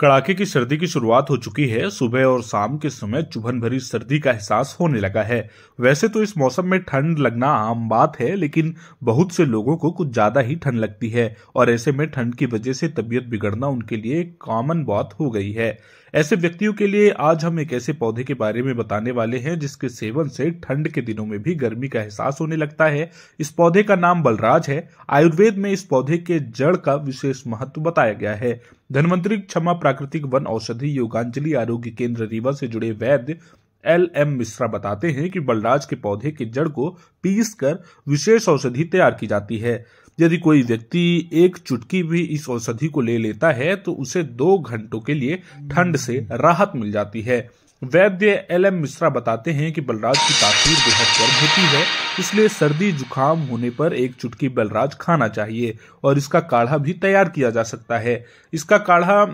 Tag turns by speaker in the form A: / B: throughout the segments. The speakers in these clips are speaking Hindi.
A: कड़ाके की सर्दी की शुरुआत हो चुकी है सुबह और शाम के समय चुभन भरी सर्दी का एहसास होने लगा है वैसे तो इस मौसम में ठंड लगना आम बात है लेकिन बहुत से लोगों को कुछ ज्यादा ही ठंड लगती है और ऐसे में ठंड की वजह से तबीयत बिगड़ना उनके लिए कॉमन बात हो गई है ऐसे व्यक्तियों के लिए आज हम एक ऐसे पौधे के बारे में बताने वाले हैं जिसके सेवन से ठंड के दिनों में भी गर्मी का एहसास होने लगता है इस पौधे का नाम बलराज है आयुर्वेद में इस पौधे के जड़ का विशेष महत्व बताया गया है धनवंतरी क्षमा प्राकृतिक वन औषधि योगांजलि आरोग्य केंद्र रीवा से जुड़े वैद्य एल एम मिश्रा बताते हैं कि बलराज के पौधे के जड़ को पीस कर विशेष औषधि तैयार की जाती है यदि कोई व्यक्ति एक चुटकी भी इस औषधि को ले लेता है तो उसे दो घंटों के लिए ठंड से राहत मिल जाती है वैद्य एल एम मिश्रा बताते हैं कि बलराज की तासीर बेहद गर्म होती है इसलिए सर्दी जुकाम होने पर एक चुटकी बलराज खाना चाहिए और इसका काढ़ा भी तैयार किया जा सकता है इसका काढ़ा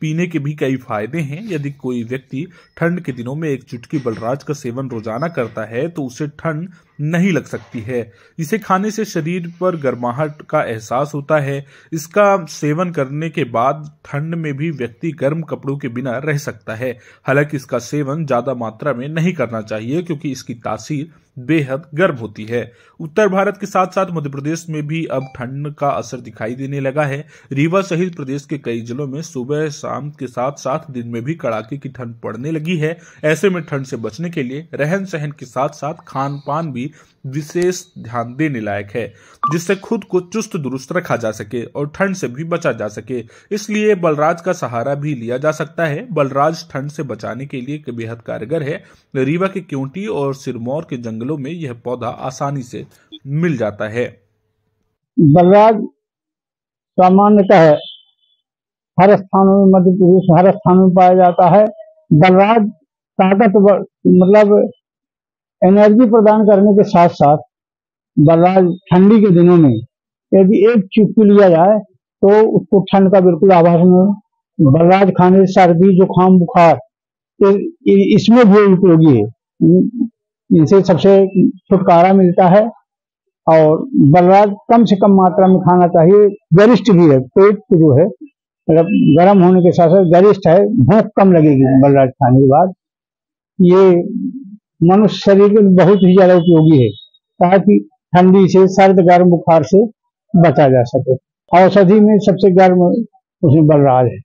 A: पीने के भी कई फायदे हैं यदि कोई व्यक्ति ठंड के दिनों में एक चुटकी बलराज का सेवन रोजाना करता है तो उसे ठंड नहीं लग सकती है इसे खाने से शरीर पर गर्माहट का एहसास होता है इसका सेवन करने के बाद ठंड में भी व्यक्ति गर्म कपड़ों के बिना रह सकता है हालांकि इसका सेवन ज्यादा मात्रा में नहीं करना चाहिए क्योंकि इसकी तासीर बेहद गर्म होती है उत्तर भारत के साथ साथ मध्य प्रदेश में भी अब ठंड का असर दिखाई देने लगा है रीवा सहित प्रदेश के कई जिलों में सुबह शाम के साथ साथ दिन में भी कड़ाके की ठंड पड़ने लगी है ऐसे में ठंड से बचने के लिए रहन सहन के साथ साथ खान पान भी विशेष ध्यान देने लायक है जिससे खुद को चुस्त दुरुस्त रखा जा सके और ठंड से भी बचा जा सके इसलिए बलराज का सहारा भी लिया जा सकता है बलराज ठंड से बचाने के लिए बेहद कारगर है रीवा के क्योंटी और सिरमौर के जंगलों में यह पौधा आसानी से मिल जाता है
B: बलराज सामान्यतः हर स्थानों में मध्य प्रदेश हर स्थान में पाया जाता है बलराज ताकत मतलब एनर्जी प्रदान करने के साथ साथ बर्दाश्त ठंडी के दिनों में यदि एक चुटकी लिया जाए तो उसको ठंड का बिल्कुल आभास नहीं हो खाने से सर्दी जुकाम बुखार इसमें भी उपयोगी है इनसे सबसे छुटकारा मिलता है और बलराज कम से कम मात्रा में खाना चाहिए गरिष्ठ भी है पेट तो जो है मतलब गर्म होने के साथ साथ गरिष्ठ है भूख कम लगेगी बलराज खाने के बाद ये मनुष्य शरीर के बहुत ही ज्यादा उपयोगी है ताकि ठंडी से सर्द गर्म बुखार से बचा जा सके औषधि में सबसे गर्म उसमें बलराज है